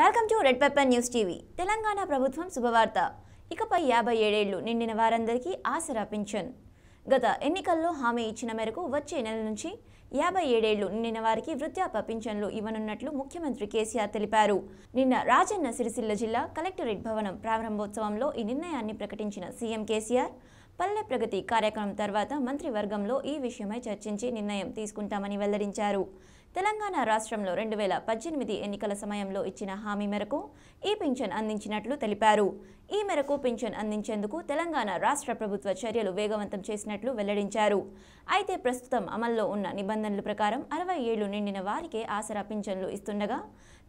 welcome to Red Pepper News TV Telangana ప్రభుత్వం శుభవార్త ఇకపై యాభై ఏడేళ్లు నిండిన వారందరికీ ఆసరా పింఛన్ గత ఎన్నికల్లో హామీ ఇచ్చిన మేరకు వచ్చే నెల నుంచి యాభై ఏడేళ్లు నిండిన వారికి వృద్ధాప్య పింఛన్లు ఇవ్వనున్నట్లు ముఖ్యమంత్రి కేసీఆర్ తెలిపారు నిన్న రాజన్న సిరిసిల్ల జిల్లా కలెక్టరేట్ భవనం ప్రారంభోత్సవంలో ఈ నిర్ణయాన్ని ప్రకటించిన సీఎం కేసీఆర్ పల్లె ప్రగతి కార్యక్రమం తర్వాత మంత్రివర్గంలో ఈ విషయమై చర్చించి నిర్ణయం తీసుకుంటామని వెల్లడించారు తెలంగాణ రాష్ట్రంలో రెండు వేల పద్దెనిమిది ఎన్నికల సమయంలో ఇచ్చిన హామీ మేరకు ఈ పింఛన్ అందించినట్లు తెలిపారు ఈ మేరకు పింఛన్ అందించేందుకు తెలంగాణ రాష్ట్ర ప్రభుత్వ చర్యలు వేగవంతం చేసినట్లు వెల్లడించారు అయితే ప్రస్తుతం అమల్లో ఉన్న నిబంధనల ప్రకారం అరవై ఏళ్లు నిండిన వారికే ఆసరా పింఛన్లు ఇస్తుండగా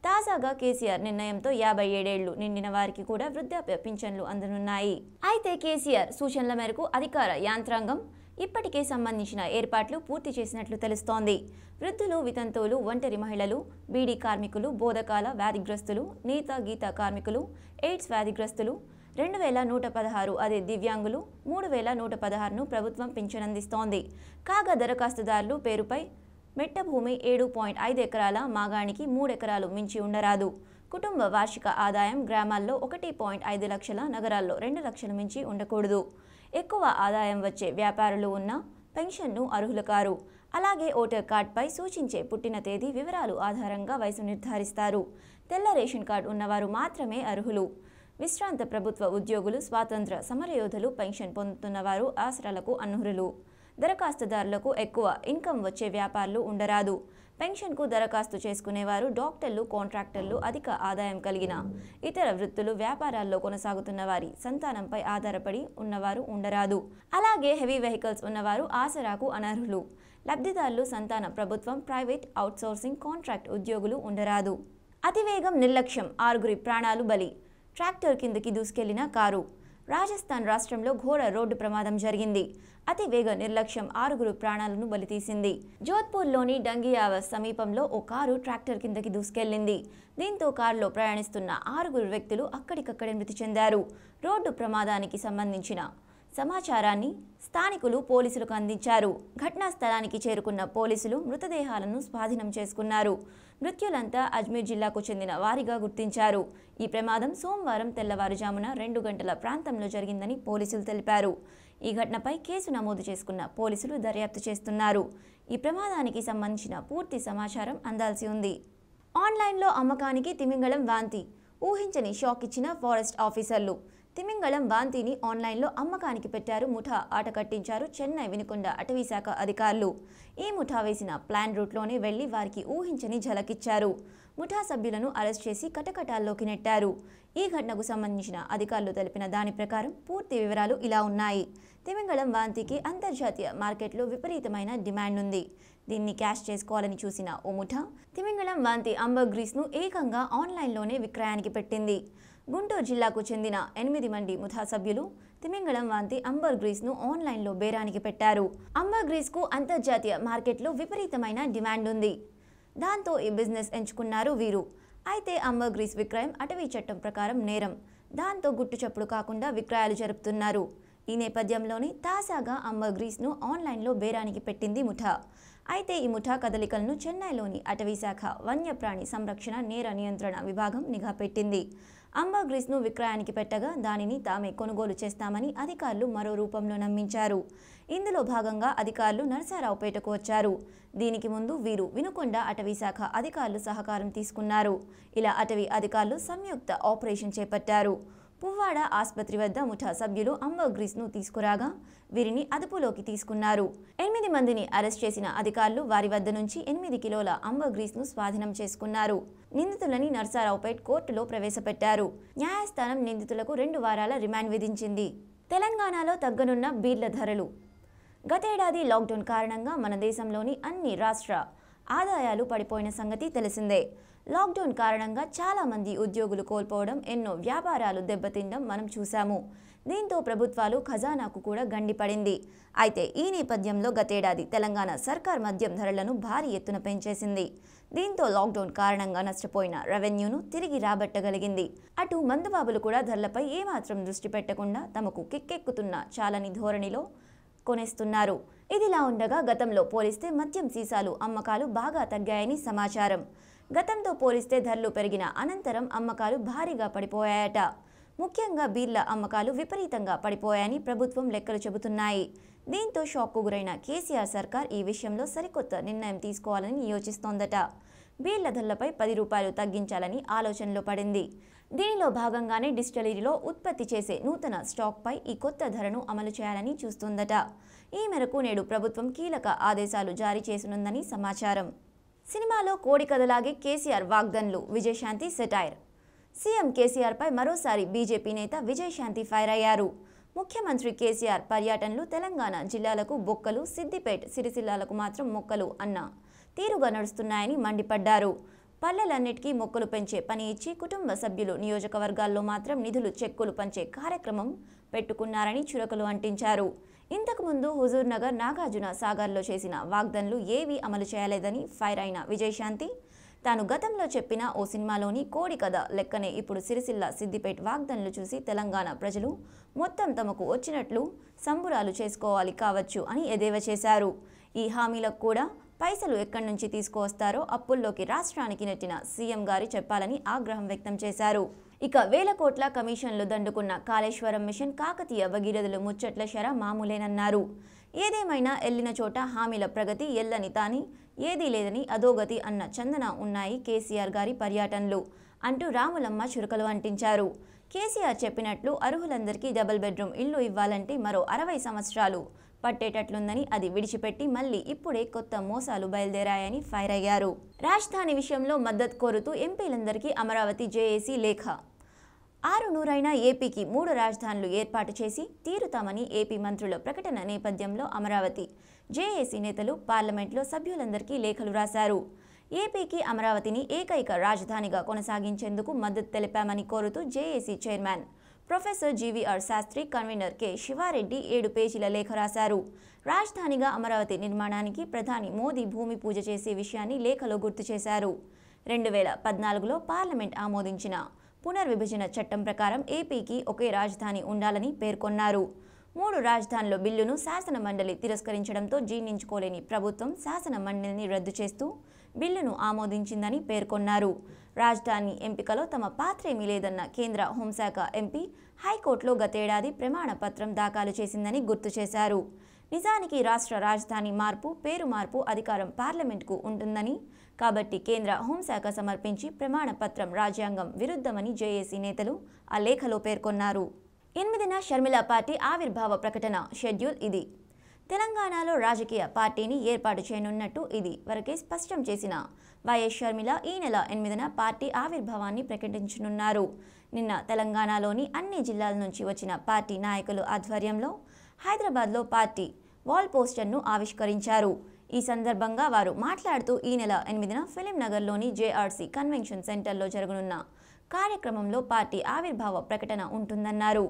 తాజాగా కేసీఆర్ నిర్ణయంతో యాభై ఏడేళ్లు నిండిన వారికి కూడా వృద్ధాప్య పింఛన్లు అందనున్నాయి అయితే కేసీఆర్ సూచనల మేరకు అధికార యాంత్రాంగం ఇప్పటికే సంబంధించిన ఏర్పాట్లు పూర్తి చేసినట్లు తెలుస్తోంది వృద్ధులు వితంతువులు ఒంటరి మహిళలు బీడీ కార్మికులు బోధకాల వ్యాధిగ్రస్తులు నీత గీత కార్మికులు ఎయిడ్స్ వ్యాధిగ్రస్తులు రెండు వేల నూట పదహారు అదే దివ్యాంగులు మూడు వేల నూట పదహారును ప్రభుత్వం పింఛనందిస్తోంది కాగా దరఖాస్తుదారులు పేరుపై మెట్టభూమి ఏడు పాయింట్ ఐదు ఎకరాల మాగాణికి మూడెకరాలు మించి ఉండరాదు కుటుంబ వార్షిక ఆదాయం గ్రామాల్లో ఒకటి పాయింట్ ఐదు లక్షల నగరాల్లో రెండు లక్షలు మించి ఉండకూడదు ఎక్కువ ఆదాయం వచ్చే వ్యాపారులు ఉన్న పెన్షన్ను అర్హులు కారు అలాగే ఓటర్ కార్డ్పై సూచించే పుట్టిన తేదీ వివరాలు ఆధారంగా వయసు నిర్ధారిస్తారు తెల్ల రేషన్ కార్డు ఉన్నవారు మాత్రమే అర్హులు విశ్రాంత ప్రభుత్వ ఉద్యోగులు స్వాతంత్ర సమరయోధులు పెన్షన్ పొందుతున్నవారు ఆసరాలకు అనుహులు దరఖాస్తుదారులకు ఎక్కువ ఇన్కమ్ వచ్చే వ్యాపారులు ఉండరాదు పెన్షన్కు దరఖాస్తు చేసుకునేవారు డాక్టర్లు కాంట్రాక్టర్లు అధిక ఆదాయం కలిగిన ఇతర వృత్తులు వ్యాపారాల్లో కొనసాగుతున్న వారి సంతానంపై ఆధారపడి ఉన్నవారు ఉండరాదు అలాగే హెవీ వెహికల్స్ ఉన్నవారు ఆసరాకు అనర్హులు లబ్ధిదారులు సంతాన ప్రభుత్వం ప్రైవేట్ అవుట్సోర్సింగ్ కాంట్రాక్ట్ ఉద్యోగులు ఉండరాదు అతివేగం నిర్లక్ష్యం ఆరుగురి ప్రాణాలు బలి ట్రాక్టర్ కిందకి దూసుకెళ్లిన కారు రాజస్థాన్ రాష్ట్రంలో ఘోర రోడ్డు ప్రమాదం జరిగింది అతివేగ నిర్లక్ష్యం ఆరుగురు ప్రాణాలను బలితీసింది జోధ్పూర్లోని డంగియావస్ సమీపంలో ఓ కారు ట్రాక్టర్ కిందకి దూసుకెళ్లింది దీంతో కారులో ప్రయాణిస్తున్న ఆరుగురు వ్యక్తులు అక్కడికక్కడే మృతి చెందారు రోడ్డు ప్రమాదానికి సంబంధించిన సమాచారాన్ని స్థానికులు పోలీసులకు అందించారు ఘటనా స్థలానికి చేరుకున్న పోలీసులు మృతదేహాలను స్వాధీనం చేసుకున్నారు మృత్యులంతా అజ్మీర్ జిల్లాకు చెందిన వారిగా గుర్తించారు ఈ ప్రమాదం సోమవారం తెల్లవారుజామున రెండు గంటల ప్రాంతంలో జరిగిందని పోలీసులు తెలిపారు ఈ ఘటనపై కేసు నమోదు చేసుకున్న పోలీసులు దర్యాప్తు చేస్తున్నారు ఈ ప్రమాదానికి సంబంధించిన పూర్తి సమాచారం అందాల్సి ఉంది ఆన్లైన్లో అమ్మకానికి తిమింగళం వాంతి ఊహించని షాక్ ఇచ్చిన ఫారెస్ట్ ఆఫీసర్లు తిమింగళం వాంతిని ఆన్లైన్లో అమ్మకానికి పెట్టారు ముఠా ఆట కట్టించారు చెన్నై వినుకొండ అటవీశాఖ అధికారులు ఈ ముఠా వేసిన ప్లాన్ రూట్లోనే వెళ్లి వారికి ఊహించని ఝలకిచ్చారు ముఠా సభ్యులను అరెస్ట్ చేసి కటకటాల్లోకి నెట్టారు ఈ ఘటనకు సంబంధించిన అధికారులు తెలిపిన దాని ప్రకారం పూర్తి వివరాలు ఇలా ఉన్నాయి తిమింగళం వాంతికి అంతర్జాతీయ మార్కెట్లో విపరీతమైన డిమాండ్ ఉంది దీన్ని క్యాష్ చేసుకోవాలని చూసిన ఓ ముఠ తిమింగళం వాంతి ను ఏకంగా ఆన్లైన్లోనే విక్రయానికి పెట్టింది గుంటూరు జిల్లాకు చెందిన ఎనిమిది మంది ముఠా సభ్యులు తిమింగళం వాంతి అంబర్ గ్రీస్ను ఆన్లైన్లో బేరానికి పెట్టారు అంబర్ కు అంతర్జాతీయ మార్కెట్లో విపరీతమైన డిమాండ్ ఉంది దాంతో ఈ బిజినెస్ ఎంచుకున్నారు వీరు అయితే అంబర్ గ్రీస్ విక్రయం అటవీ చట్టం ప్రకారం నేరం దాంతో గుట్టు చప్పుడు కాకుండా విక్రయాలు జరుపుతున్నారు ఈ నేపథ్యంలోనే తాజాగా అంబర్ గ్రీస్ను ఆన్లైన్లో బేరానికి పెట్టింది ముఠా అయితే ఈ ముఠా కదలికలను చెన్నైలోని అటవీశాఖ వన్యప్రాణి సంరక్షణ నేర నియంత్రణ విభాగం నిఘా పెట్టింది గ్రీస్ను విక్రయానికి పెట్టగా దానిని తామే కొనుగోలు చేస్తామని అధికారులు మరో రూపంలో నమ్మించారు ఇందులో భాగంగా అధికారులు నరసారావుపేటకు వచ్చారు దీనికి ముందు వీరు వినుకొండ అటవీశాఖ అధికారులు సహకారం తీసుకున్నారు ఇలా అటవీ అధికారులు సంయుక్త ఆపరేషన్ చేపట్టారు పువ్వాడ ఆసుపత్రి వద్ద ముఠా సభ్యులు ను తీసుకురాగా వీరిని అదుపులోకి తీసుకున్నారు ఎనిమిది మందిని అరెస్ట్ చేసిన అధికారులు వారి వద్ద నుంచి ఎనిమిది కిలోల ను స్వాధీనం చేసుకున్నారు నిందితులని నర్సారావుపేట్ కోర్టులో ప్రవేశపెట్టారు న్యాయస్థానం నిందితులకు రెండు వారాల రిమాండ్ విధించింది తెలంగాణలో తగ్గనున్న బీర్ల ధరలు గతేడాది లాక్డౌన్ కారణంగా మన దేశంలోని అన్ని రాష్ట్ర ఆదాయాలు పడిపోయిన సంగతి తెలిసిందే లాక్డౌన్ కారణంగా చాలామంది ఉద్యోగులు కోల్పోవడం ఎన్నో వ్యాపారాలు దెబ్బతినడం మనం చూశాము దీంతో ప్రభుత్వాలు ఖజానాకు కూడా గండిపడింది అయితే ఈ నేపథ్యంలో గతేడాది తెలంగాణ సర్కార్ మద్యం ధరలను భారీ ఎత్తున పెంచేసింది దీంతో లాక్డౌన్ కారణంగా నష్టపోయిన రెవెన్యూను తిరిగి రాబట్టగలిగింది అటు మందుబాబులు కూడా ధరలపై ఏమాత్రం దృష్టి పెట్టకుండా తమకు కిక్కెక్కుతున్న చాలని ధోరణిలో కొనేస్తున్నారు ఇదిలా ఉండగా గతంలో పోలిస్తే మద్యం సీసాలు అమ్మకాలు బాగా తగ్గాయని సమాచారం గతంతో పోలిస్తే ధరలు పెరిగిన అనంతరం అమ్మకాలు భారీగా పడిపోయాయట ముఖ్యంగా బీర్ల అమ్మకాలు విపరీతంగా పడిపోయాయని ప్రభుత్వం లెక్కలు చెబుతున్నాయి దీంతో షాక్కు గురైన కేసీఆర్ సర్కార్ ఈ విషయంలో సరికొత్త నిర్ణయం తీసుకోవాలని యోచిస్తోందట బీర్ల ధరలపై పది రూపాయలు తగ్గించాలని ఆలోచనలో పడింది దీనిలో భాగంగానే డిస్టిలరీలో ఉత్పత్తి చేసే నూతన స్టాక్పై ఈ కొత్త ధరను అమలు చేయాలని చూస్తుందట ఈ మేరకు నేడు ప్రభుత్వం కీలక ఆదేశాలు జారీ చేసనుందని సమాచారం సినిమాలో కోడి కథలాగే కేసీఆర్ వాగ్దన్లు విజయశాంతి సెటైర్ సీఎం కేసీఆర్పై మరోసారి బీజేపీ నేత విజయశాంతి ఫైర్ అయ్యారు ముఖ్యమంత్రి కేసీఆర్ పర్యటనలు తెలంగాణ జిల్లాలకు బొక్కలు సిద్దిపేట్ సిరిసిల్లాలకు మాత్రం మొక్కలు అన్న తీరుగా నడుస్తున్నాయని మండిపడ్డారు పల్లెలన్నిటికీ మొక్కలు పెంచే పని ఇచ్చి కుటుంబ సభ్యులు నియోజకవర్గాల్లో మాత్రం నిధులు చెక్కులు పంచే కార్యక్రమం పెట్టుకున్నారని చురకలు అంటించారు ఇంతకుముందు నగర్ నాగార్జున సాగర్లో చేసిన వాగ్దన్లు ఏవీ అమలు చేయలేదని ఫైర్ అయిన విజయశాంతి తాను గతంలో చెప్పిన ఓ సినిమాలోని కోడి కథ లెక్కనే ఇప్పుడు సిరిసిల్ల సిద్దిపేట్ వాగ్దన్లు చూసి తెలంగాణ ప్రజలు మొత్తం తమకు వచ్చినట్లు సంబురాలు చేసుకోవాలి కావచ్చు అని ఎదేవా చేశారు ఈ హామీలకు కూడా పైసలు ఎక్కడి నుంచి తీసుకువస్తారో అప్పుల్లోకి రాష్ట్రానికి నెట్టిన సీఎం గారి చెప్పాలని ఆగ్రహం వ్యక్తం చేశారు ఇక వేల కోట్ల కమిషన్లు దండుకున్న కాళేశ్వరం మిషన్ కాకతీయ భగీరథులు ముచ్చట్ల శర మామూలేనన్నారు ఏదేమైనా ఎల్లిన చోట హామీల ప్రగతి ఎల్లని తాని ఏదీ లేదని అధోగతి అన్న చందన ఉన్నాయి కేసీఆర్ గారి పర్యటనలు అంటూ రాములమ్మ చురుకలు అంటించారు కేసీఆర్ చెప్పినట్లు అర్హులందరికీ డబుల్ బెడ్రూమ్ ఇల్లు ఇవ్వాలంటే మరో అరవై సంవత్సరాలు పట్టేటట్లుందని అది విడిచిపెట్టి మళ్ళీ ఇప్పుడే కొత్త మోసాలు బయలుదేరాయని ఫైర్ అయ్యారు రాజధాని విషయంలో మద్దతు కోరుతూ ఎంపీలందరికీ అమరావతి జేఏసీ లేఖ ఆరు నూరైన ఏపీకి మూడు రాజధానులు ఏర్పాటు చేసి తీరుతామని ఏపీ మంత్రుల ప్రకటన నేపథ్యంలో అమరావతి జేఏసీ నేతలు పార్లమెంట్లో సభ్యులందరికీ లేఖలు రాశారు ఏపీకి అమరావతిని ఏకైక రాజధానిగా కొనసాగించేందుకు మద్దతు తెలిపామని కోరుతూ JAC chairman professor GVR Sastry convener K Siva Reddy ఏడు పేజీల లేఖ రాశారు రాజధానిగా అమరావతి నిర్మాణానికి ప్రధాని మోదీ భూమి పూజ చేసే విషయాన్ని లేఖలో గుర్తు చేశారు రెండు వేల పద్నాలుగులో పార్లమెంట్ ఆమోదించిన పునర్విభజన చట్టం ప్రకారం ఏపీకి ఒకే రాజధాని ఉండాలని పేర్కొన్నారు మూడు రాజధానుల బిల్లును శాసన మండలి తిరస్కరించడంతో జీర్ణించుకోలేని ప్రభుత్వం శాసన మండలిని రద్దు చేస్తూ బిల్లును ఆమోదించిందని పేర్కొన్నారు రాజధాని ఎంపికలో తమ పాత్రేమీ లేదన్న కేంద్ర హోంశాఖ ఎంపీ హైకోర్టులో గతేడాది ప్రమాణ పత్రం దాఖలు చేసిందని గుర్తు చేశారు నిజానికి రాష్ట్ర రాజధాని మార్పు పేరు మార్పు అధికారం పార్లమెంటుకు ఉంటుందని కాబట్టి కేంద్ర హోంశాఖ సమర్పించి ప్రమాణపత్రం రాజ్యాంగం విరుద్ధమని జేఏసీ నేతలు ఆ లేఖలో పేర్కొన్నారు ఎనిమిదిన షర్మిల పార్టీ ఆవిర్భావ ప్రకటన షెడ్యూల్ ఇది తెలంగాణలో రాజకీయ పార్టీని ఏర్పాటు చేయనున్నట్టు ఇది వరకే స్పష్టం చేసిన వైఎస్ షర్మిల ఈ నెల ఎనిమిదిన పార్టీ ఆవిర్భావాన్ని ప్రకటించనున్నారు నిన్న తెలంగాణలోని అన్ని జిల్లాల నుంచి వచ్చిన పార్టీ నాయకులు ఆధ్వర్యంలో హైదరాబాద్లో పార్టీ వాల్ పోస్టర్ను ఆవిష్కరించారు ఈ సందర్భంగా వారు మాట్లాడుతూ ఈ నెల ఎనిమిదిన ఫిలిం నగర్లోని జేఆర్సీ కన్వెన్షన్ సెంటర్లో జరగనున్న కార్యక్రమంలో పార్టీ ఆవిర్భావ ప్రకటన ఉంటుందన్నారు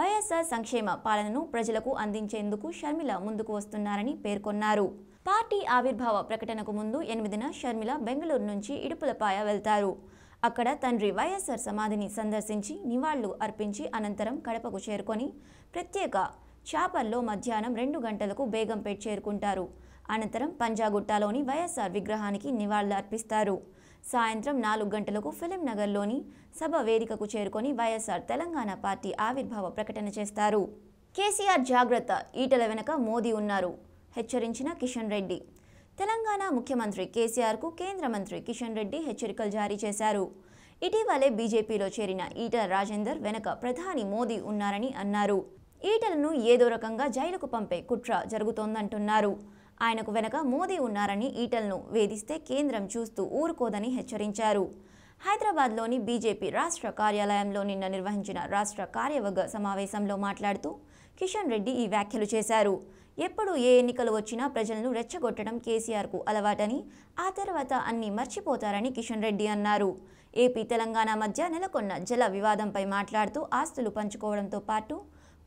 వైఎస్ఆర్ సంక్షేమ పాలనను ప్రజలకు అందించేందుకు షర్మిల ముందుకు వస్తున్నారని పేర్కొన్నారు పార్టీ ఆవిర్భావ ప్రకటనకు ముందు ఎనిమిదిన షర్మిల బెంగళూరు నుంచి ఇడుపులపాయ వెళ్తారు అక్కడ తండ్రి వైఎస్ఆర్ సమాధిని సందర్శించి నివాళులు అర్పించి అనంతరం కడపకు చేరుకొని ప్రత్యేక చాపల్లో మధ్యాహ్నం రెండు గంటలకు బేగంపేట్ చేరుకుంటారు అనంతరం పంజాగుట్టాలోని వైఎస్ఆర్ విగ్రహానికి నివాళులర్పిస్తారు సాయంత్రం నాలుగు గంటలకు ఫిలిం నగర్లోని సభ వేదికకు చేరుకొని వైఎస్ఆర్ తెలంగాణ పార్టీ ఆవిర్భావ ప్రకటన చేస్తారు కేసీఆర్ జాగ్రత్త ఈటల వెనక మోదీ ఉన్నారు హెచ్చరించిన కిషన్ రెడ్డి తెలంగాణ ముఖ్యమంత్రి కేసీఆర్కు కేంద్ర మంత్రి కిషన్ రెడ్డి హెచ్చరికలు జారీ చేశారు ఇటీవలే బీజేపీలో చేరిన ఈటల రాజేందర్ వెనక ప్రధాని మోదీ ఉన్నారని అన్నారు ఈటలను ఏదో రకంగా జైలుకు పంపే కుట్ర జరుగుతోందంటున్నారు ఆయనకు వెనక మోదీ ఉన్నారని ఈటలను వేధిస్తే కేంద్రం చూస్తూ ఊరుకోదని హెచ్చరించారు హైదరాబాద్లోని బీజేపీ రాష్ట్ర కార్యాలయంలో నిన్న నిర్వహించిన రాష్ట్ర కార్యవర్గ సమావేశంలో మాట్లాడుతూ కిషన్ రెడ్డి ఈ వ్యాఖ్యలు చేశారు ఎప్పుడు ఏ ఎన్నికలు వచ్చినా ప్రజలను రెచ్చగొట్టడం కేసీఆర్కు అలవాటని ఆ తర్వాత అన్నీ మర్చిపోతారని కిషన్ రెడ్డి అన్నారు ఏపీ తెలంగాణ మధ్య నెలకొన్న జల వివాదంపై మాట్లాడుతూ ఆస్తులు పంచుకోవడంతో పాటు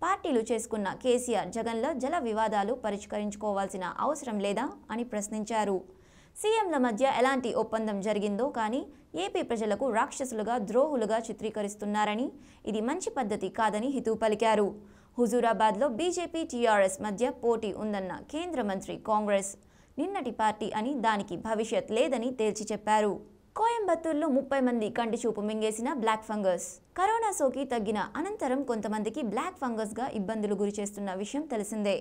పార్టీలు చేసుకున్న కేసీఆర్ జగన్ల జల వివాదాలు పరిష్కరించుకోవాల్సిన అవసరం లేదా అని ప్రశ్నించారు సీఎంల మధ్య ఎలాంటి ఒప్పందం జరిగిందో కానీ ఏపీ ప్రజలకు రాక్షసులుగా ద్రోహులుగా చిత్రీకరిస్తున్నారని ఇది మంచి పద్ధతి కాదని హితూ పలికారు హుజూరాబాద్లో బీజేపీ టీఆర్ఎస్ మధ్య పోటీ ఉందన్న కేంద్ర మంత్రి కాంగ్రెస్ నిన్నటి పార్టీ అని దానికి భవిష్యత్ లేదని తేల్చి చెప్పారు కోయంబత్తూర్లో ముప్పై మంది కంటి చూపు మింగేసిన బ్లాక్ ఫంగస్ కరోనా సోకి తగ్గిన అనంతరం కొంతమందికి బ్లాక్ ఫంగస్గా ఇబ్బందులు చేస్తున్న విషయం తెలిసిందే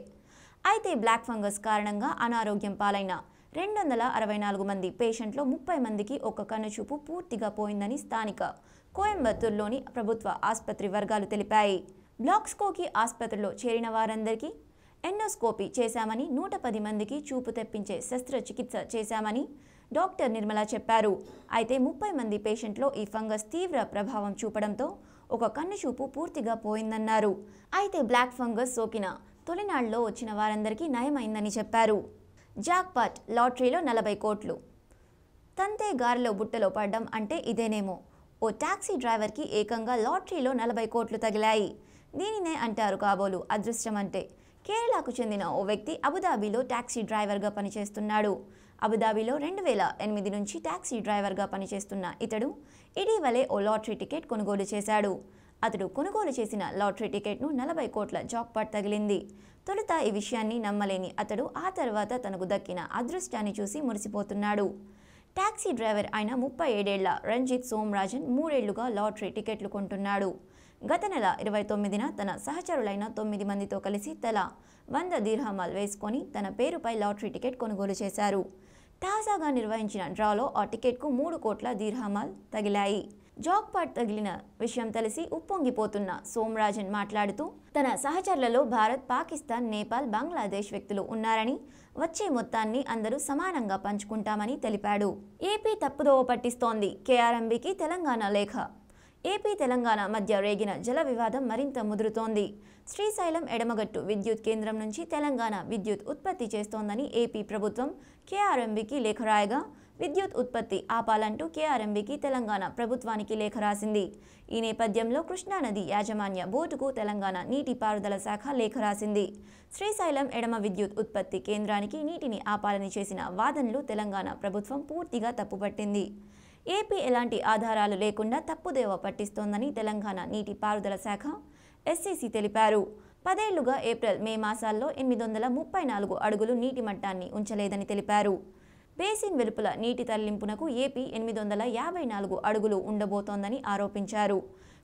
అయితే బ్లాక్ ఫంగస్ కారణంగా అనారోగ్యం పాలైన రెండు వందల అరవై నాలుగు మంది పేషెంట్లో ముప్పై మందికి ఒక కన్ను చూపు పూర్తిగా పోయిందని స్థానిక కోయంబత్తూర్లోని ప్రభుత్వ ఆసుపత్రి వర్గాలు తెలిపాయి బ్లాక్స్కోకి ఆసుపత్రిలో చేరిన వారందరికీ ఎండోస్కోపీ చేశామని నూట పది మందికి చూపు తెప్పించే శస్త్రచికిత్స చేశామని డాక్టర్ నిర్మల చెప్పారు అయితే ముప్పై మంది పేషెంట్లో ఈ ఫంగస్ తీవ్ర ప్రభావం చూపడంతో ఒక కన్ను చూపు పూర్తిగా పోయిందన్నారు అయితే బ్లాక్ ఫంగస్ సోకిన తొలినాళ్ళలో వచ్చిన వారందరికీ నయమైందని చెప్పారు జాక్పాట్ లాటరీలో నలభై కోట్లు తంతే గారిలో బుట్టలో పడ్డం అంటే ఇదేనేమో ఓ టాక్సీ డ్రైవర్కి ఏకంగా లాటరీలో నలభై కోట్లు తగిలాయి దీనినే అంటారు కాబోలు అదృష్టం అంటే కేరళకు చెందిన ఓ వ్యక్తి అబుదాబీలో టాక్సీ డ్రైవర్గా పనిచేస్తున్నాడు అబుదాబిలో రెండు వేల ఎనిమిది నుంచి ట్యాక్సీ డ్రైవర్గా పనిచేస్తున్న ఇతడు ఇటీవలే ఓ లాటరీ టికెట్ కొనుగోలు చేశాడు అతడు కొనుగోలు చేసిన లాటరీ టికెట్ను నలభై కోట్ల జాక్పాట్ తగిలింది తొలుత ఈ విషయాన్ని నమ్మలేని అతడు ఆ తర్వాత తనకు దక్కిన అదృష్టాన్ని చూసి మురిసిపోతున్నాడు ట్యాక్సీ డ్రైవర్ అయిన ముప్పై ఏడేళ్ల రంజిత్ సోమరాజన్ మూడేళ్లుగా లాటరీ టికెట్లు కొంటున్నాడు గత నెల ఇరవై తొమ్మిదిన తన సహచరులైన తొమ్మిది మందితో కలిసి తల వంద దీర్హమాలు వేసుకొని తన పేరుపై లాటరీ టికెట్ కొనుగోలు చేశారు తాజాగా నిర్వహించిన డ్రాలో ఆ టికెట్కు మూడు కోట్ల దీర్హమాల్ తగిలాయి జాక్పాట్ తగిలిన విషయం తెలిసి ఉప్పొంగిపోతున్న సోమరాజన్ మాట్లాడుతూ తన సహచరులలో భారత్ పాకిస్తాన్ నేపాల్ బంగ్లాదేశ్ వ్యక్తులు ఉన్నారని వచ్చే మొత్తాన్ని అందరూ సమానంగా పంచుకుంటామని తెలిపాడు ఏపీ తప్పుదోవ పట్టిస్తోంది కేఆర్ఎంబీకి తెలంగాణ లేఖ ఏపీ తెలంగాణ మధ్య రేగిన జల వివాదం మరింత ముదురుతోంది శ్రీశైలం ఎడమగట్టు విద్యుత్ కేంద్రం నుంచి తెలంగాణ విద్యుత్ ఉత్పత్తి చేస్తోందని ఏపీ ప్రభుత్వం కేఆర్ఎంబీకి లేఖ రాయగా విద్యుత్ ఉత్పత్తి ఆపాలంటూ కేఆర్ఎంబీకి తెలంగాణ ప్రభుత్వానికి లేఖ రాసింది ఈ నేపథ్యంలో కృష్ణానది యాజమాన్య బోర్డుకు తెలంగాణ నీటిపారుదల శాఖ లేఖ రాసింది శ్రీశైలం ఎడమ విద్యుత్ ఉత్పత్తి కేంద్రానికి నీటిని ఆపాలని చేసిన వాదనలు తెలంగాణ ప్రభుత్వం పూర్తిగా తప్పుపట్టింది ఏపీ ఎలాంటి ఆధారాలు లేకుండా తప్పుదేవ పట్టిస్తోందని తెలంగాణ నీటి పారుదల శాఖ ఎస్సీసీ తెలిపారు పదేళ్లుగా ఏప్రిల్ మే మాసాల్లో ఎనిమిది వందల ముప్పై నాలుగు అడుగులు నీటి మట్టాన్ని ఉంచలేదని తెలిపారు బేసిన్ వెలుపల నీటి తరలింపునకు ఏపీ ఎనిమిది వందల యాభై నాలుగు అడుగులు ఉండబోతోందని ఆరోపించారు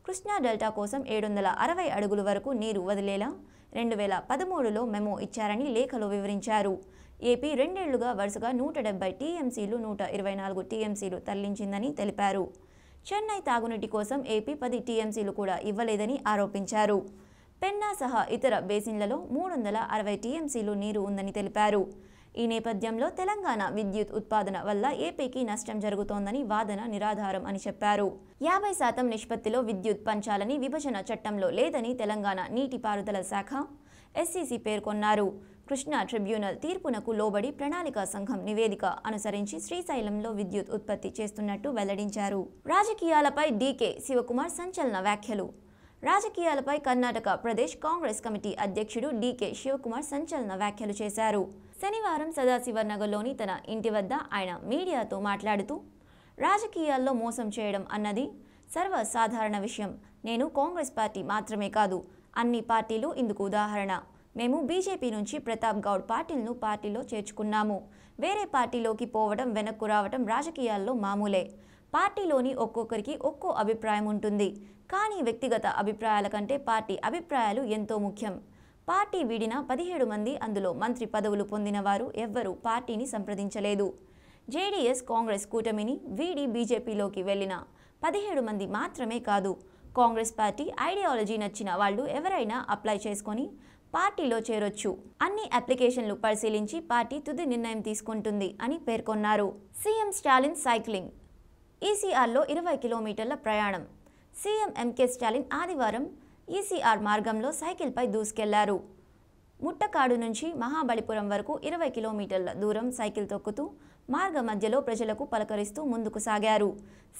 కృష్ణా డెల్టా కోసం ఏడు వందల అరవై అడుగుల వరకు నీరు వదిలేలా రెండు వేల పదమూడులో మెమో ఇచ్చారని లేఖలో వివరించారు ఏపీ రెండేళ్లుగా వరుసగా నూట డెబ్బై టీఎంసీలు నూట ఇరవై నాలుగు టీఎంసీలు తరలించిందని తెలిపారు చెన్నై తాగునీటి కోసం ఏపీ పది టీఎంసీలు కూడా ఇవ్వలేదని ఆరోపించారు పెన్నా సహా ఇతర బేసిన్లలో మూడు వందల అరవై టీఎంసీలు నీరు ఉందని తెలిపారు ఈ నేపథ్యంలో తెలంగాణ విద్యుత్ ఉత్పాదన వల్ల ఏపీకి నష్టం జరుగుతోందని వాదన నిరాధారం అని చెప్పారు యాభై శాతం నిష్పత్తిలో విద్యుత్ పంచాలని విభజన చట్టంలో లేదని తెలంగాణ నీటిపారుదల శాఖ ఎస్సీసీ పేర్కొన్నారు కృష్ణా ట్రిబ్యునల్ తీర్పునకు లోబడి ప్రణాళిక సంఘం నివేదిక అనుసరించి శ్రీశైలంలో విద్యుత్ ఉత్పత్తి చేస్తున్నట్టు వెల్లడించారు రాజకీయాలపై డీకే శివకుమార్ సంచలన వ్యాఖ్యలు రాజకీయాలపై కర్ణాటక ప్రదేశ్ కాంగ్రెస్ కమిటీ అధ్యక్షుడు డీకే శివకుమార్ సంచలన వ్యాఖ్యలు చేశారు శనివారం సదాశివనగర్లోని తన ఇంటి వద్ద ఆయన మీడియాతో మాట్లాడుతూ రాజకీయాల్లో మోసం చేయడం అన్నది సర్వసాధారణ విషయం నేను కాంగ్రెస్ పార్టీ మాత్రమే కాదు అన్ని పార్టీలు ఇందుకు ఉదాహరణ మేము బీజేపీ నుంచి ప్రతాప్ గౌడ్ పాటిల్ను పార్టీలో చేర్చుకున్నాము వేరే పార్టీలోకి పోవడం వెనక్కు రావడం రాజకీయాల్లో మామూలే పార్టీలోని ఒక్కొక్కరికి ఒక్కో అభిప్రాయం ఉంటుంది కానీ వ్యక్తిగత అభిప్రాయాల కంటే పార్టీ అభిప్రాయాలు ఎంతో ముఖ్యం పార్టీ వీడిన పదిహేడు మంది అందులో మంత్రి పదవులు పొందిన వారు ఎవ్వరూ పార్టీని సంప్రదించలేదు జేడీఎస్ కాంగ్రెస్ కూటమిని వీడి బీజేపీలోకి వెళ్ళిన పదిహేడు మంది మాత్రమే కాదు కాంగ్రెస్ పార్టీ ఐడియాలజీ నచ్చిన వాళ్ళు ఎవరైనా అప్లై చేసుకొని పార్టీలో చేరొచ్చు అన్ని అప్లికేషన్లు పరిశీలించి పార్టీ తుది నిర్ణయం తీసుకుంటుంది అని పేర్కొన్నారు సీఎం స్టాలిన్ సైక్లింగ్ ఈసీఆర్లో ఇరవై కిలోమీటర్ల ప్రయాణం సీఎం ఎంకే స్టాలిన్ ఆదివారం ఈసీఆర్ మార్గంలో సైకిల్పై దూసుకెళ్లారు ముట్టకాడు నుంచి మహాబలిపురం వరకు ఇరవై కిలోమీటర్ల దూరం సైకిల్ తొక్కుతూ మార్గ మధ్యలో ప్రజలకు పలకరిస్తూ ముందుకు సాగారు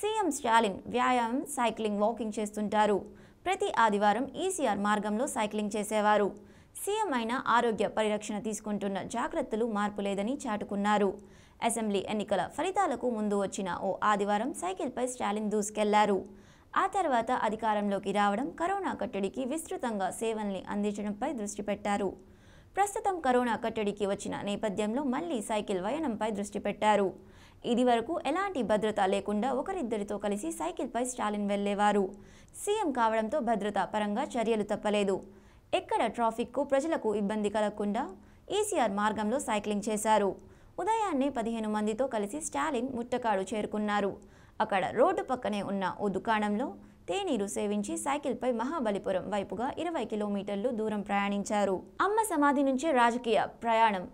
సీఎం స్టాలిన్ వ్యాయామం సైక్లింగ్ వాకింగ్ చేస్తుంటారు ప్రతి ఆదివారం ఈసీఆర్ మార్గంలో సైక్లింగ్ చేసేవారు సీఎం అయిన ఆరోగ్య పరిరక్షణ తీసుకుంటున్న జాగ్రత్తలు మార్పు లేదని చాటుకున్నారు అసెంబ్లీ ఎన్నికల ఫలితాలకు ముందు వచ్చిన ఓ ఆదివారం సైకిల్పై స్టాలిన్ దూసుకెళ్లారు ఆ తర్వాత అధికారంలోకి రావడం కరోనా కట్టడికి విస్తృతంగా సేవల్ని అందించడంపై దృష్టి పెట్టారు ప్రస్తుతం కరోనా కట్టడికి వచ్చిన నేపథ్యంలో మళ్లీ సైకిల్ వయనంపై దృష్టి పెట్టారు ఇది వరకు ఎలాంటి భద్రత లేకుండా ఒకరిద్దరితో కలిసి సైకిల్పై స్టాలిన్ వెళ్లేవారు సీఎం కావడంతో భద్రతా పరంగా చర్యలు తప్పలేదు ఎక్కడ ట్రాఫిక్కు ప్రజలకు ఇబ్బంది కలగకుండా ఈసీఆర్ మార్గంలో సైక్లింగ్ చేశారు ఉదయాన్నే పదిహేను మందితో కలిసి స్టాలిన్ ముట్టకాడు చేరుకున్నారు అక్కడ రోడ్డు పక్కనే ఉన్న ఓ దుకాణంలో తేనీరు సేవించి సైకిల్పై మహాబలిపురం వైపుగా ఇరవై కిలోమీటర్లు దూరం ప్రయాణించారు అమ్మ సమాధి నుంచే రాజకీయ ప్రయాణం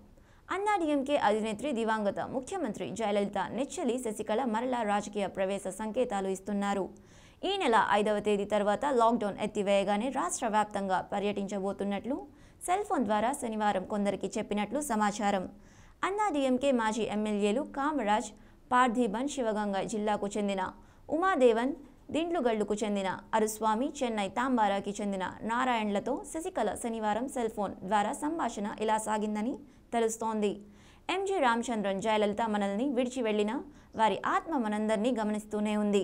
అన్నాడీఎంకే అధినేత్రి దివంగత ముఖ్యమంత్రి జయలలిత నిచ్చలి శశికళ మరలా రాజకీయ ప్రవేశ సంకేతాలు ఇస్తున్నారు ఈ నెల ఐదవ తేదీ తర్వాత లాక్డౌన్ ఎత్తివేయగానే రాష్ట్ర వ్యాప్తంగా పర్యటించబోతున్నట్లు సెల్ ఫోన్ ద్వారా శనివారం కొందరికి చెప్పినట్లు సమాచారం అన్నాడీఎంకే మాజీ ఎమ్మెల్యేలు కామరాజ్ పార్థీబన్ శివగంగ జిల్లాకు చెందిన ఉమాదేవన్ దిండ్లుగళ్లుకు చెందిన అరుస్వామి చెన్నై తాంబారాకి చెందిన నారాయణ్లతో శశికళ శనివారం సెల్ ఫోన్ ద్వారా సంభాషణ ఇలా సాగిందని తెలుస్తోంది ఎంజీ రామచంద్రన్ జయలలిత మనల్ని విడిచి వెళ్ళిన వారి ఆత్మ మనందరినీ గమనిస్తూనే ఉంది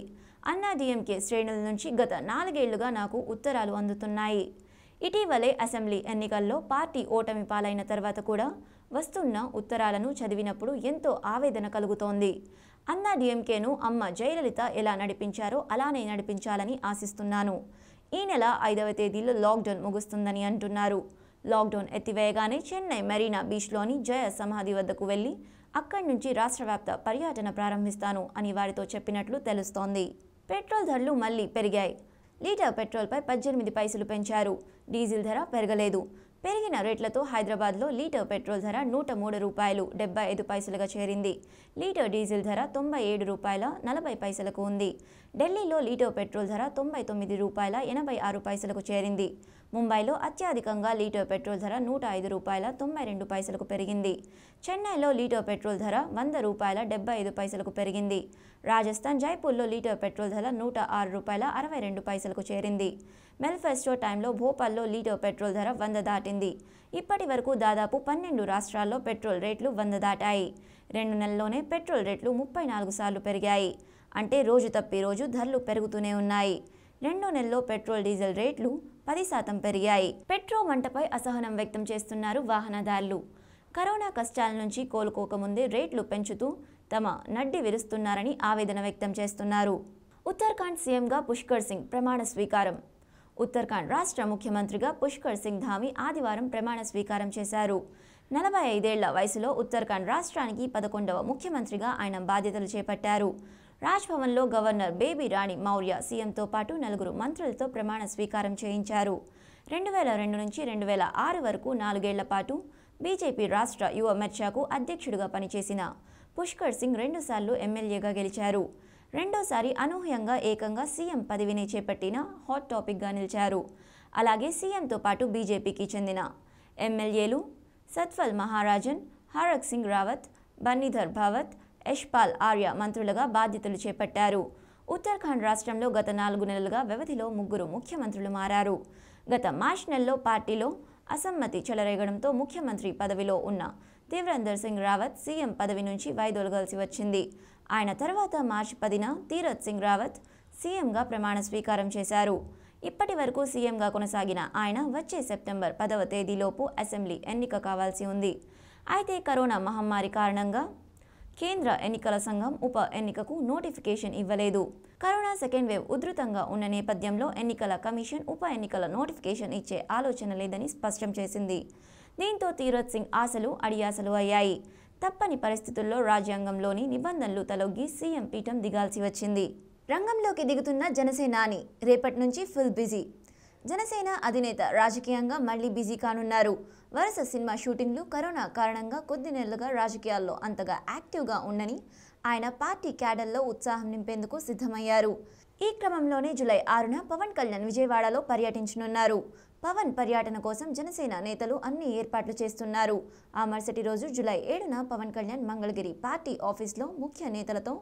అన్నాడీఎంకే శ్రేణుల నుంచి గత నాలుగేళ్లుగా నాకు ఉత్తరాలు అందుతున్నాయి ఇటీవలే అసెంబ్లీ ఎన్నికల్లో పార్టీ ఓటమి పాలైన తర్వాత కూడా వస్తున్న ఉత్తరాలను చదివినప్పుడు ఎంతో ఆవేదన కలుగుతోంది అన్నా డిఎంకేను అమ్మ జయలలిత ఎలా నడిపించారో అలానే నడిపించాలని ఆశిస్తున్నాను ఈ నెల ఐదవ తేదీలో లాక్డౌన్ ముగుస్తుందని అంటున్నారు లాక్డౌన్ ఎత్తివేయగానే చెన్నై మెరీనా బీచ్లోని జయ సమాధి వద్దకు వెళ్ళి అక్కడి నుంచి రాష్ట్రవ్యాప్త పర్యటన ప్రారంభిస్తాను అని వారితో చెప్పినట్లు తెలుస్తోంది పెట్రోల్ ధరలు మళ్లీ పెరిగాయి లీటర్ పెట్రోల్పై పద్దెనిమిది పైసలు పెంచారు డీజిల్ ధర పెరగలేదు పెరిగిన రేట్లతో హైదరాబాద్లో లీటర్ పెట్రోల్ ధర నూట మూడు రూపాయలు డెబ్బై ఐదు పైసలుగా చేరింది లీటర్ డీజిల్ ధర తొంభై ఏడు రూపాయల నలభై పైసలకు ఉంది ఢిల్లీలో లీటర్ పెట్రోల్ ధర తొంభై తొమ్మిది రూపాయల ఎనభై ఆరు పైసలకు చేరింది ముంబైలో అత్యధికంగా లీటర్ పెట్రోల్ ధర నూట ఐదు రూపాయల తొంభై రెండు పైసలకు పెరిగింది చెన్నైలో లీటర్ పెట్రోల్ ధర వంద రూపాయల డెబ్బై ఐదు పైసలకు పెరిగింది రాజస్థాన్ జైపూర్లో లీటర్ పెట్రోల్ ధర నూట ఆరు రూపాయల అరవై రెండు పైసలకు చేరింది మేనిఫెస్టో టైంలో భోపాల్లో లీటర్ పెట్రోల్ ధర వంద దాటింది ఇప్పటి వరకు దాదాపు పన్నెండు రాష్ట్రాల్లో పెట్రోల్ రేట్లు వంద దాటాయి రెండు నెలల్లోనే పెట్రోల్ రేట్లు ముప్పై నాలుగు సార్లు పెరిగాయి అంటే రోజు తప్పి రోజు ధరలు పెరుగుతూనే ఉన్నాయి రెండో నెలలో పెట్రోల్ డీజిల్ రేట్లు పది శాతం పెరిగాయి పెట్రో మంటపై అసహనం వ్యక్తం చేస్తున్నారు వాహనదారులు కరోనా కష్టాల నుంచి కోలుకోకముందే రేట్లు పెంచుతూ తమ నడ్డి విరుస్తున్నారని ఆవేదన వ్యక్తం చేస్తున్నారు ఉత్తరాఖండ్ సీఎంగా పుష్కర్ సింగ్ ప్రమాణ స్వీకారం ఉత్తరాఖండ్ రాష్ట్ర ముఖ్యమంత్రిగా పుష్కర్ సింగ్ ధామి ఆదివారం ప్రమాణ స్వీకారం చేశారు నలభై ఐదేళ్ల వయసులో ఉత్తరాఖండ్ రాష్ట్రానికి పదకొండవ ముఖ్యమంత్రిగా ఆయన బాధ్యతలు చేపట్టారు రాజ్భవన్లో గవర్నర్ బేబీ రాణి మౌర్య సీఎంతో పాటు నలుగురు మంత్రులతో ప్రమాణ స్వీకారం చేయించారు రెండు వేల రెండు నుంచి రెండు వేల ఆరు వరకు నాలుగేళ్ల పాటు బీజేపీ రాష్ట్ర యువ మెర్చాకు అధ్యక్షుడిగా పనిచేసిన పుష్కర్ సింగ్ రెండుసార్లు ఎమ్మెల్యేగా గెలిచారు రెండోసారి అనూహ్యంగా ఏకంగా సీఎం పదవిని చేపట్టిన హాట్ టాపిక్గా నిలిచారు అలాగే సీఎంతో పాటు బీజేపీకి చెందిన ఎమ్మెల్యేలు సత్ఫల్ మహారాజన్ హరక్ సింగ్ రావత్ బన్నీధర్ భావత్ యష్పాల్ ఆర్య మంత్రులుగా బాధ్యతలు చేపట్టారు ఉత్తరాఖండ్ రాష్ట్రంలో గత నాలుగు నెలలుగా వ్యవధిలో ముగ్గురు ముఖ్యమంత్రులు మారారు గత మార్చ్ నెలలో పార్టీలో అసమ్మతి చెలరేగడంతో ముఖ్యమంత్రి పదవిలో ఉన్న తీవ్రందర్ సింగ్ రావత్ సీఎం పదవి నుంచి వైదొలగాల్సి వచ్చింది ఆయన తర్వాత మార్చి పదిన తీరత్ సింగ్ రావత్ సీఎంగా ప్రమాణ స్వీకారం చేశారు ఇప్పటి వరకు సీఎంగా కొనసాగిన ఆయన వచ్చే సెప్టెంబర్ పదవ తేదీలోపు అసెంబ్లీ ఎన్నిక కావాల్సి ఉంది అయితే కరోనా మహమ్మారి కారణంగా కేంద్ర ఎన్నికల సంఘం ఉప ఎన్నికకు నోటిఫికేషన్ ఇవ్వలేదు కరోనా సెకండ్ వేవ్ ఉధృతంగా ఉన్న నేపథ్యంలో ఎన్నికల కమిషన్ ఉప ఎన్నికల నోటిఫికేషన్ ఇచ్చే ఆలోచన లేదని స్పష్టం చేసింది దీంతో తీరత్ సింగ్ ఆశలు అడియాసలు అయ్యాయి తప్పని పరిస్థితుల్లో రాజ్యాంగంలోని నిబంధనలు తలొగ్గి సీఎం పీఠం దిగాల్సి వచ్చింది రంగంలోకి దిగుతున్న జనసేనాని రేపటి నుంచి ఫుల్ బిజీ జనసేన అధినేత రాజకీయంగా మళ్లీ బిజీ కానున్నారు వరుస సినిమా షూటింగ్లు కరోనా కారణంగా కొద్ది నెలలుగా రాజకీయాల్లో అంతగా యాక్టివ్గా ఉండని ఆయన పార్టీ క్యాడర్లో ఉత్సాహం నింపేందుకు సిద్ధమయ్యారు ఈ క్రమంలోనే జులై ఆరున పవన్ కళ్యాణ్ విజయవాడలో పర్యటించనున్నారు పవన్ పర్యటన కోసం జనసేన నేతలు అన్ని ఏర్పాట్లు చేస్తున్నారు ఆ మరుసటి రోజు జులై ఏడున పవన్ కళ్యాణ్ మంగళగిరి పార్టీ ఆఫీస్లో ముఖ్య నేతలతో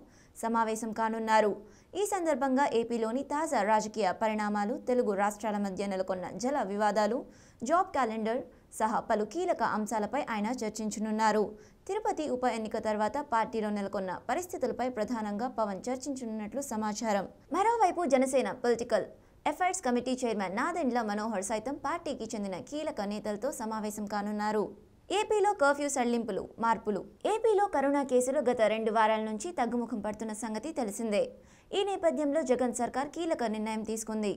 సమావేశం కానున్నారు ఈ సందర్భంగా ఏపీలోని తాజా రాజకీయ పరిణామాలు తెలుగు రాష్ట్రాల మధ్య నెలకొన్న జల వివాదాలు జాబ్ క్యాలెండర్ సహా పలు కీలక అంశాలపై ఆయన చర్చించనున్నారు తిరుపతి ఉప ఎన్నిక తర్వాత పార్టీలో నెలకొన్న పరిస్థితులపై ప్రధానంగా పవన్ చర్చించనున్నట్లు సమాచారం మరోవైపు Janasena political affairs committee chairman Nadendla Manohar సైతం పార్టీకి చెందిన కీలక నేతలతో సమావేశం కానున్నారు ఏపీలో కర్ఫ్యూ సడలింపులు మార్పులు ఏపీలో కరోనా కేసులు గత రెండు వారాల నుంచి తగ్గుముఖం పడుతున్న సంగతి తెలిసిందే ఈ నేపథ్యంలో జగన్ సర్కార్ కీలక నిర్ణయం తీసుకుంది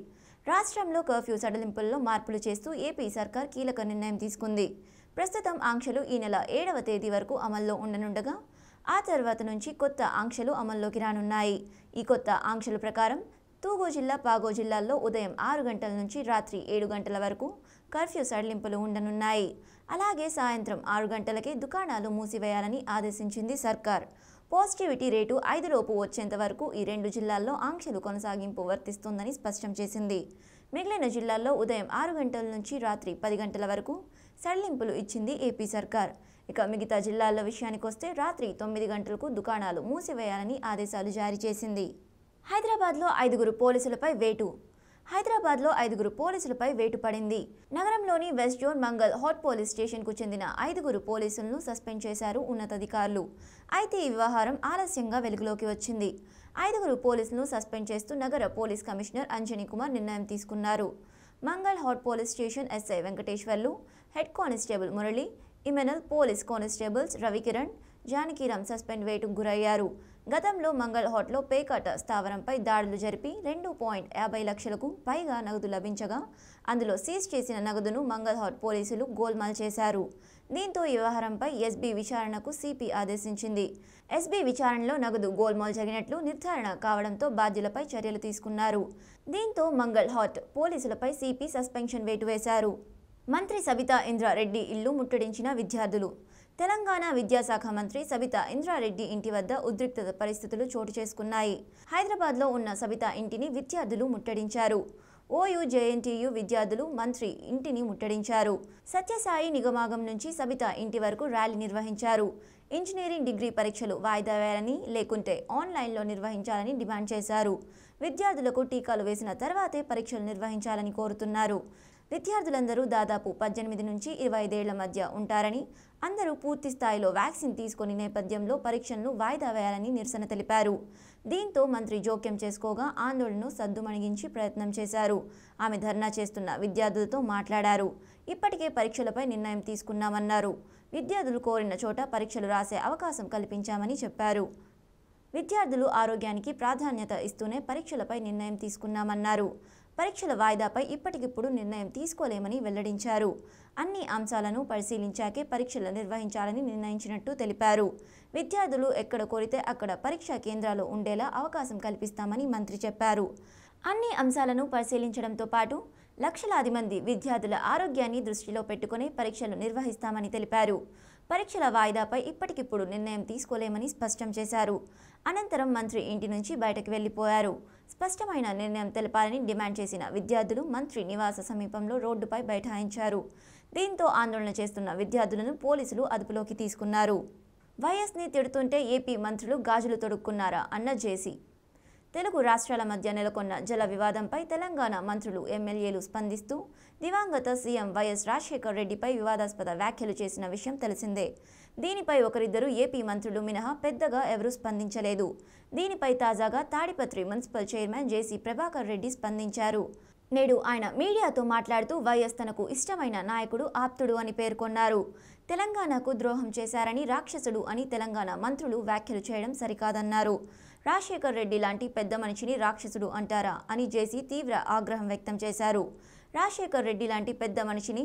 రాష్ట్రంలో కర్ఫ్యూ సడలింపుల్లో మార్పులు చేస్తూ ఏపీ సర్కార్ కీలక నిర్ణయం తీసుకుంది ప్రస్తుతం ఆంక్షలు ఈ నెల ఏడవ తేదీ వరకు అమల్లో ఉండనుండగా ఆ తర్వాత నుంచి కొత్త ఆంక్షలు అమల్లోకి రానున్నాయి ఈ కొత్త ఆంక్షల ప్రకారం తూగు జిల్లా పాగో జిల్లాల్లో ఉదయం ఆరు గంటల నుంచి రాత్రి ఏడు గంటల వరకు కర్ఫ్యూ సడలింపులు ఉండనున్నాయి అలాగే సాయంత్రం ఆరు గంటలకే దుకాణాలు మూసివేయాలని ఆదేశించింది సర్కార్ పాజిటివిటీ రేటు ఐదులోపు వచ్చేంత వరకు ఈ రెండు జిల్లాల్లో ఆంక్షలు కొనసాగింపు వర్తిస్తుందని స్పష్టం చేసింది మిగిలిన జిల్లాల్లో ఉదయం ఆరు గంటల నుంచి రాత్రి పది గంటల వరకు సడలింపులు ఇచ్చింది ఏపీ సర్కార్ ఇక మిగతా జిల్లాల విషయానికొస్తే రాత్రి తొమ్మిది గంటలకు దుకాణాలు మూసివేయాలని ఆదేశాలు జారీ చేసింది హైదరాబాద్లో ఐదుగురు పోలీసులపై వేటు హైదరాబాద్లో ఐదుగురు పోలీసులపై వేటు పడింది నగరంలోని west zone Mangalhat police స్టేషన్కు చెందిన ఐదుగురు పోలీసులను సస్పెండ్ చేశారు ఉన్నతాధికారులు అయితే ఈ వ్యవహారం ఆలస్యంగా వెలుగులోకి వచ్చింది ఐదుగురు పోలీసులను సస్పెండ్ చేస్తూ నగర పోలీస్ కమిషనర్ అంజనీ కుమార్ నిర్ణయం తీసుకున్నారు Mangalhat police station SI Venkateswarlu head constable Murali ఇమెనల్ police constables Ravikiran Janakiram suspend వేటుకు గురయ్యారు గతంలో మంగళ్ హోట్లో పేకాట స్థావరంపై దాడులు జరిపి రెండు పాయింట్ యాభై లక్షలకు పైగా నగదు లభించగా అందులో సీజ్ చేసిన నగదును మంగళ్ హాట్ పోలీసులు గోల్మాల్ చేశారు దీంతో ఈ వ్యవహారంపై ఎస్బీ విచారణకు సిపి ఆదేశించింది ఎస్బీ విచారణలో నగదు గోల్మాల్ జరిగినట్లు నిర్ధారణ కావడంతో బాధ్యులపై చర్యలు తీసుకున్నారు దీంతో మంగళ్ హాట్ పోలీసులపై సిపి సస్పెన్షన్ వేటు వేశారు మంత్రి సబితా ఇంద్రారెడ్డి ఇల్లు ముట్టడించిన విద్యార్థులు తెలంగాణ విద్యాశాఖ మంత్రి సబితా ఇంద్రారెడ్డి ఇంటి వద్ద ఉద్రిక్త పరిస్థితులు చోటు చేసుకున్నాయి హైదరాబాద్లో ఉన్న సబితా ఇంటిని విద్యార్థులు ముట్టడించారు ఓయూ జేఎన్టీయు విద్యార్థులు మంత్రి ఇంటిని ముట్టడించారు సత్యసాయి నిగమాగం నుంచి సబిత ఇంటి వరకు ర్యాలీ నిర్వహించారు ఇంజనీరింగ్ డిగ్రీ పరీక్షలు వాయిదా వేయాలని లేకుంటే ఆన్లైన్లో నిర్వహించాలని డిమాండ్ చేశారు విద్యార్థులకు టీకాలు వేసిన తర్వాతే పరీక్షలు నిర్వహించాలని కోరుతున్నారు విద్యార్థులందరూ దాదాపు పద్దెనిమిది నుంచి ఇరవై ఐదేళ్ల మధ్య ఉంటారని అందరూ పూర్తి స్థాయిలో వ్యాక్సిన్ తీసుకుని నేపథ్యంలో పరీక్షలను వాయిదా వేయాలని నిరసన తెలిపారు దీంతో మంత్రి జోక్యం చేసుకోగా ఆందోళనను సద్దుమణిగించి ప్రయత్నం చేశారు ఆమె ధర్నా చేస్తున్న విద్యార్థులతో మాట్లాడారు ఇప్పటికే పరీక్షలపై నిర్ణయం తీసుకున్నామన్నారు విద్యార్థులు కోరిన చోట పరీక్షలు రాసే అవకాశం కల్పించామని చెప్పారు విద్యార్థులు ఆరోగ్యానికి ప్రాధాన్యత ఇస్తూనే పరీక్షలపై నిర్ణయం తీసుకున్నామన్నారు పరీక్షల వాయిదాపై ఇప్పటికిప్పుడు నిర్ణయం తీసుకోలేమని వెల్లడించారు అన్ని అంశాలను పరిశీలించాకే పరీక్షలు నిర్వహించాలని నిర్ణయించినట్టు తెలిపారు విద్యార్థులు ఎక్కడ కోరితే అక్కడ పరీక్షా కేంద్రాలు ఉండేలా అవకాశం కల్పిస్తామని మంత్రి చెప్పారు అన్ని అంశాలను పరిశీలించడంతో పాటు లక్షలాది మంది విద్యార్థుల ఆరోగ్యాన్ని దృష్టిలో పెట్టుకుని పరీక్షలు నిర్వహిస్తామని తెలిపారు పరీక్షల వాయిదాపై ఇప్పటికిప్పుడు నిర్ణయం తీసుకోలేమని స్పష్టం చేశారు అనంతరం మంత్రి ఇంటి నుంచి బయటకు వెళ్లిపోయారు స్పష్టమైన నిర్ణయం తెలపాలని డిమాండ్ చేసిన విద్యార్థులు మంత్రి నివాస సమీపంలో రోడ్డుపై బైఠాయించారు దీంతో ఆందోళన చేస్తున్న విద్యార్థులను పోలీసులు అదుపులోకి తీసుకున్నారు వైఎస్ని తిడుతుంటే ఏపీ మంత్రులు గాజులు తొడుక్కున్నారా అన్న జేసీ తెలుగు రాష్ట్రాల మధ్య నెలకొన్న జల వివాదంపై తెలంగాణ మంత్రులు ఎమ్మెల్యేలు స్పందిస్తూ దివంగత సీఎం వైఎస్ రాజశేఖర్ రెడ్డిపై వివాదాస్పద వ్యాఖ్యలు చేసిన విషయం తెలిసిందే దీనిపై ఒకరిద్దరు ఏపీ మంత్రులు మినహా పెద్దగా ఎవరూ స్పందించలేదు దీనిపై తాజాగా Tadipatri municipal chairman JC Prabhakar Reddy స్పందించారు నేడు ఆయన మీడియాతో మాట్లాడుతూ వైఎస్ తనకు ఇష్టమైన నాయకుడు ఆప్తుడు అని పేర్కొన్నారు తెలంగాణకు ద్రోహం చేశారని రాక్షసుడు అని తెలంగాణ మంత్రులు వ్యాఖ్యలు చేయడం సరికాదన్నారు రాజశేఖర్ రెడ్డి లాంటి పెద్ద మనిషిని రాక్షసుడు అంటారా అని జేసీ తీవ్ర ఆగ్రహం వ్యక్తం చేశారు రాజశేఖర్ రెడ్డి లాంటి పెద్ద మనిషిని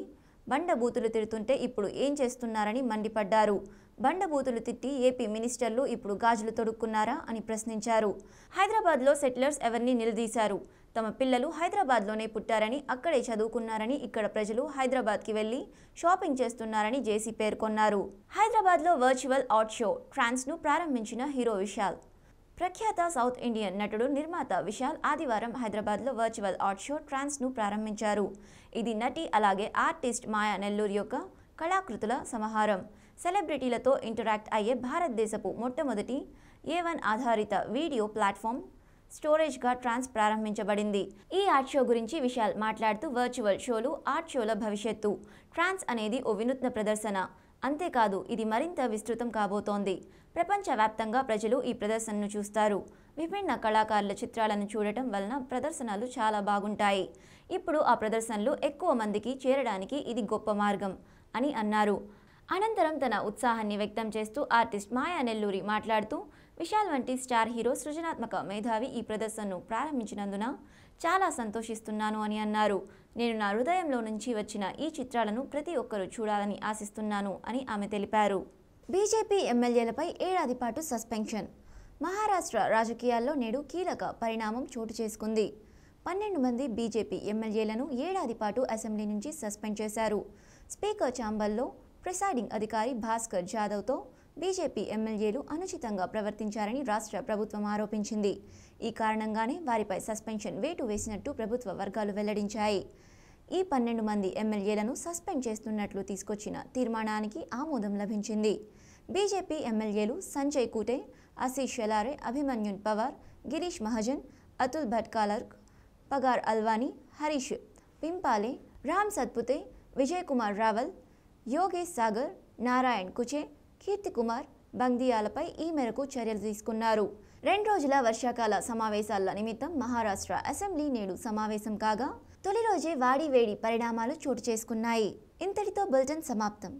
బండబూతులు తిడుతుంటే ఇప్పుడు ఏం చేస్తున్నారని మండిపడ్డారు బండబూతులు తిట్టి ఏపీ మినిస్టర్లు ఇప్పుడు గాజులు తొడుక్కున్నారా అని ప్రశ్నించారు హైదరాబాద్లో సెటిలర్స్ ఎవరిని నిలదీశారు తమ పిల్లలు హైదరాబాద్లోనే పుట్టారని అక్కడే చదువుకున్నారని ఇక్కడ ప్రజలు హైదరాబాద్కి వెళ్లి షాపింగ్ చేస్తున్నారని జేసీ పేర్కొన్నారు హైదరాబాద్లో వర్చువల్ ఆర్ట్ షో ట్రాన్స్ను ప్రారంభించిన హీరో విశాల్ ప్రఖ్యాత సౌత్ ఇండియన్ నటుడు నిర్మాత విశాల్ ఆదివారం హైదరాబాద్లో వర్చువల్ ఆర్ట్ షో ట్రాన్స్ను ప్రారంభించారు ఇది నటి అలాగే ఆర్టిస్ట్ మాయా నెల్లూరు యొక్క కళాకృతుల సమాహారం సెలబ్రిటీలతో ఇంటరాక్ట్ అయ్యే భారతదేశపు మొట్టమొదటి ఏ వన్ ఆధారిత వీడియో ప్లాట్ఫామ్ స్టోరేజ్గా ట్రాన్స్ ప్రారంభించబడింది ఈ ఆర్ట్ షో గురించి విశాల్ మాట్లాడుతూ వర్చువల్ షోలు ఆర్ట్ షోల భవిష్యత్తు ట్రాన్స్ అనేది ఓ వినూత్న ప్రదర్శన అంతేకాదు ఇది మరింత విస్తృతం కాబోతోంది ప్రపంచవ్యాప్తంగా ప్రజలు ఈ ప్రదర్శనను చూస్తారు విభిన్న కళాకారుల చిత్రాలను చూడటం వలన ప్రదర్శనలు చాలా బాగుంటాయి ఇప్పుడు ఆ ప్రదర్శనలు ఎక్కువ మందికి చేరడానికి ఇది గొప్ప మార్గం అని అన్నారు అనంతరం తన ఉత్సాహాన్ని వ్యక్తం చేస్తూ ఆర్టిస్ట్ మాయా నెల్లూరి మాట్లాడుతూ విశాల్ వంటి స్టార్ హీరో సృజనాత్మక మేధావి ఈ ప్రదర్శనను ప్రారంభించినందున చాలా సంతోషిస్తున్నాను అని అన్నారు నేను నా హృదయంలో నుంచి వచ్చిన ఈ చిత్రాలను ప్రతి ఒక్కరూ చూడాలని ఆశిస్తున్నాను అని ఆమె తెలిపారు బీజేపీ ఎమ్మెల్యేలపై ఏడాది పాటు సస్పెన్షన్ మహారాష్ట్ర రాజకీయాల్లో నేడు కీలక పరిణామం చోటు చేసుకుంది పన్నెండు మంది బీజేపీ ఎమ్మెల్యేలను ఏడాది పాటు అసెంబ్లీ నుంచి సస్పెండ్ చేశారు స్పీకర్ చాంబల్లో ప్రిసైడింగ్ అధికారి భాస్కర్ జాదవ్తో బీజేపీ ఎమ్మెల్యేలు అనుచితంగా ప్రవర్తించారని రాష్ట్ర ప్రభుత్వం ఆరోపించింది ఈ కారణంగానే వారిపై సస్పెన్షన్ వేటు వేసినట్టు ప్రభుత్వ వర్గాలు వెల్లడించాయి ఈ పన్నెండు మంది ఎమ్మెల్యేలను సస్పెండ్ చేస్తున్నట్లు తీసుకొచ్చిన తీర్మానానికి ఆమోదం లభించింది బీజేపీ ఎమ్మెల్యేలు సంజయ్ కూటే ఆశీష్ షెలారే అభిమన్యున్ పవార్ గిరీష్ మహాజన్ అతుల్ భట్ కాలర్క్ పగార్ అల్వానీ హరీష్ పింపాలే రామ్ సత్పుతే విజయ్ కుమార్ రావల్ యోగేష్ సాగర్ నారాయణ్ కుచే కీర్తికుమార్ బంగ్దియాలపై ఈ మేరకు చర్యలు తీసుకున్నారు రెండు రోజుల వర్షాకాల సమావేశాల నిమిత్తం మహారాష్ట్ర అసెంబ్లీ నేడు సమావేశం కాగా తొలి రోజే వాడివేడి పరిణామాలు చోటు చేసుకున్నాయి ఇంతటితో బులెటిన్ సమాప్తం